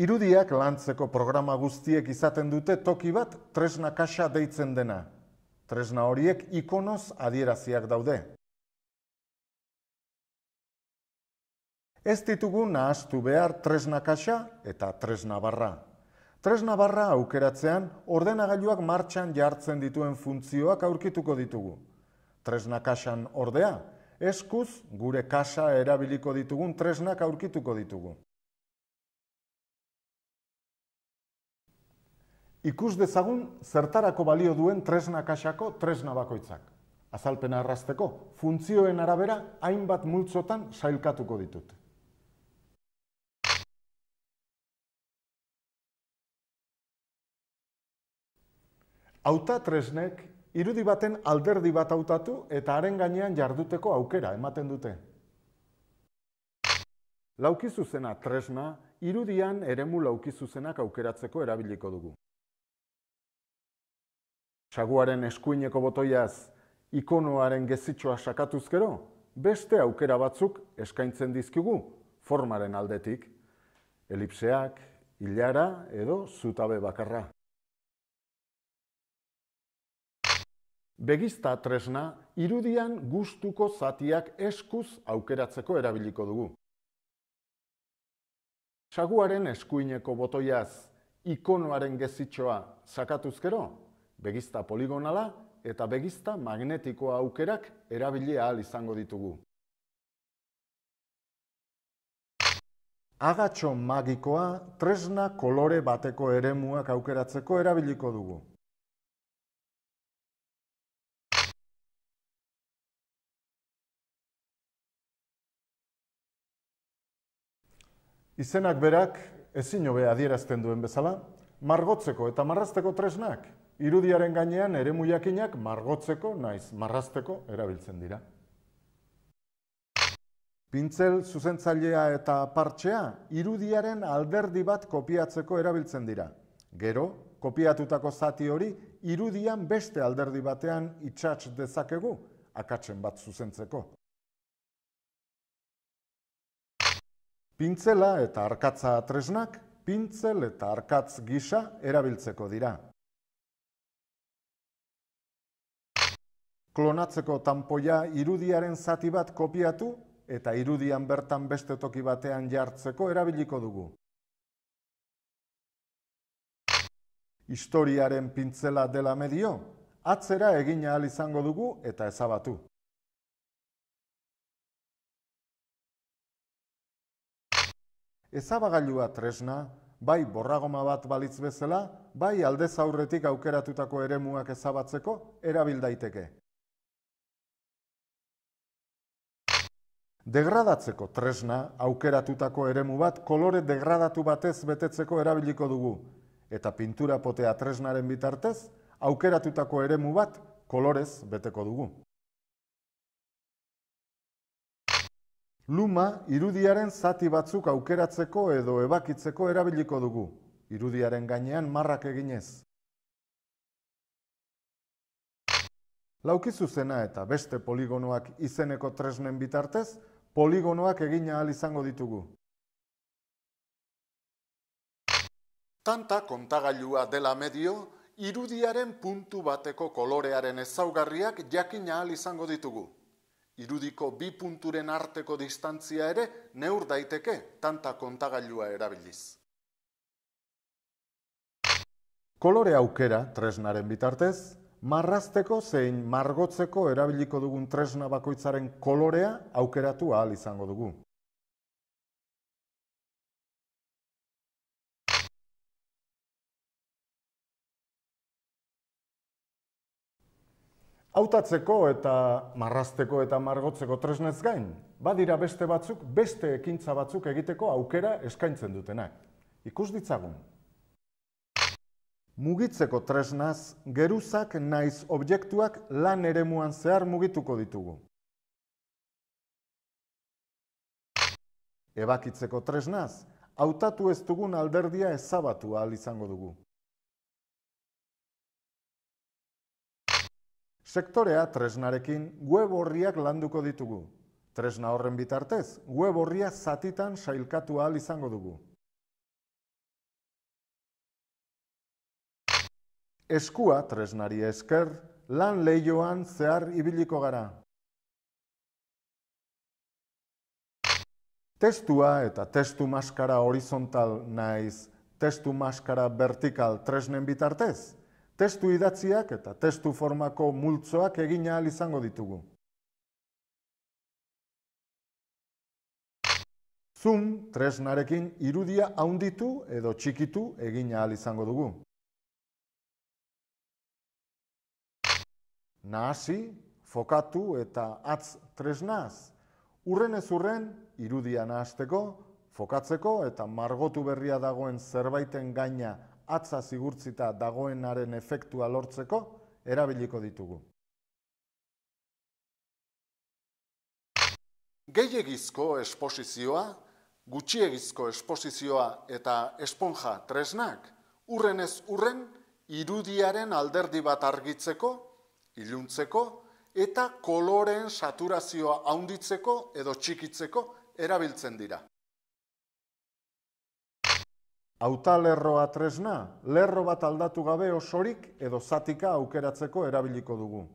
Irudiak lantzeko programa guztiek izaten dute toki bat tresna kaxa deitzen dena. Tresna horiek ikonoz adieraziak daude. Ez ditugu nahaztu behar tresna kaxa eta tresna barra. Tresna barra aukeratzean, ordenagailuak martxan jartzen dituen funtzioak aurkituko ditugu. Tresna kaxan ordea, eskuz gure kasa erabiliko ditugun tresnak aurkituko ditugu. Ikus dezagun zertarako balio duen tresna kaxako tresna bakoitzak. Azalpena arrasteko, funtzioen arabera hainbat multzotan sailkatuko ditute. Hauta tresnek irudi baten alderdi bat hautatu eta haren gainean jarduteko aukera ematen dute. zuzena tresna, irudian eremu laukizuzenak aukeratzeko erabiliko dugu. Saguaren eskuineko botoiaz, ikonoaren gezitxoa sakatuzkero, beste aukera batzuk eskaintzen dizkigu, formaren aldetik, elipseak, hilara edo zutabe bakarra. Begizta tresna, irudian gustuko zatiak eskuz aukeratzeko erabiliko dugu. Saguaren eskuineko botoiaz, ikonoaren gezitxoa sakatuzkero, begizta poligonala eta begizta magnetikoa aukerak erabili ahal izango ditugu. Agatxo magikoa tresna kolore bateko eremuak aukeratzeko erabiliko dugu. Izenak berak, ezin hobe adierazten duen bezala, margotzeko eta marrazteko tresnak, irudiaren gainean ere muiakinak margotzeko naiz marrazteko erabiltzen dira. Pintzel zuzentzailea eta partxea irudiaren alderdi bat kopiatzeko erabiltzen dira. Gero, kopiatutako zati hori irudian beste alderdi batean itxats dezakegu, akatzen bat zuzentzeko. Pintzela eta arkatza tresnak, pintzel eta arkatz gisa erabiltzeko dira. Klonatzeko tampoia irudiaren zati bat kopiatu eta irudian bertan beste toki batean jartzeko erabiliko dugu. Historiaren pintzela dela medio, atzera egina ahal izango dugu eta ezabatu. ezabagailua tresna, bai borragoma bat balitz bezala, bai alde aurretik aukeratutako eremuak ezabatzeko erabil daiteke. Degradatzeko tresna aukeratutako eremu bat kolore degradatu batez betetzeko erabiliko dugu eta pintura potea tresnaren bitartez aukeratutako eremu bat kolorez beteko dugu. Luma irudiaren zati batzuk aukeratzeko edo ebakitzeko erabiliko dugu irudiaren gainean marrak eginez. Lauki eta beste poligonoak izeneko tresnen bitartez poligonoak egin ahal izango ditugu. Tanta kontagailua dela medio irudiaren puntu bateko kolorearen ezaugarriak jakina ahal izango ditugu. Irudiko bi punturen arteko distantzia ere neur daiteke tanta kontagailua erabiliz. Kolore aukera tresnaren bitartez marrazteko zein margotzeko erabiliko dugun tresna bakoitzaren kolorea aukeratu ahal izango dugu. Hautatzeko eta marrazteko eta margotzeko tresnez gain, badira beste batzuk, beste ekintza batzuk egiteko aukera eskaintzen dutenak. Ikus ditzagun. Mugitzeko tresnaz, geruzak naiz objektuak lan eremuan zehar mugituko ditugu. Ebakitzeko tresnaz, hautatu ez dugun alderdia ezabatu ahal izango dugu. Sektorea tresnarekin web horriak landuko ditugu. Tresna horren bitartez, web horria zatitan sailkatu ahal izango dugu. Eskua tresnari esker, lan lehioan zehar ibiliko gara. Testua eta testu maskara horizontal naiz, testu maskara vertikal tresnen bitartez testu idatziak eta testu formako multzoak egin ahal izango ditugu. Zoom tresnarekin irudia haunditu edo txikitu egin ahal izango dugu. Nahasi, fokatu eta atz tresnaz. Urren ez urren, irudia nahazteko, fokatzeko eta margotu berria dagoen zerbaiten gaina atza zigurtzita dagoenaren efektua lortzeko erabiliko ditugu. Gehiegizko esposizioa, gutxiegizko esposizioa eta esponja tresnak, urren ez urren, irudiaren alderdi bat argitzeko, iluntzeko, eta koloren saturazioa haunditzeko edo txikitzeko erabiltzen dira. Hauta lerroa tresna, lerro bat aldatu gabe osorik edo zatika aukeratzeko erabiliko dugu.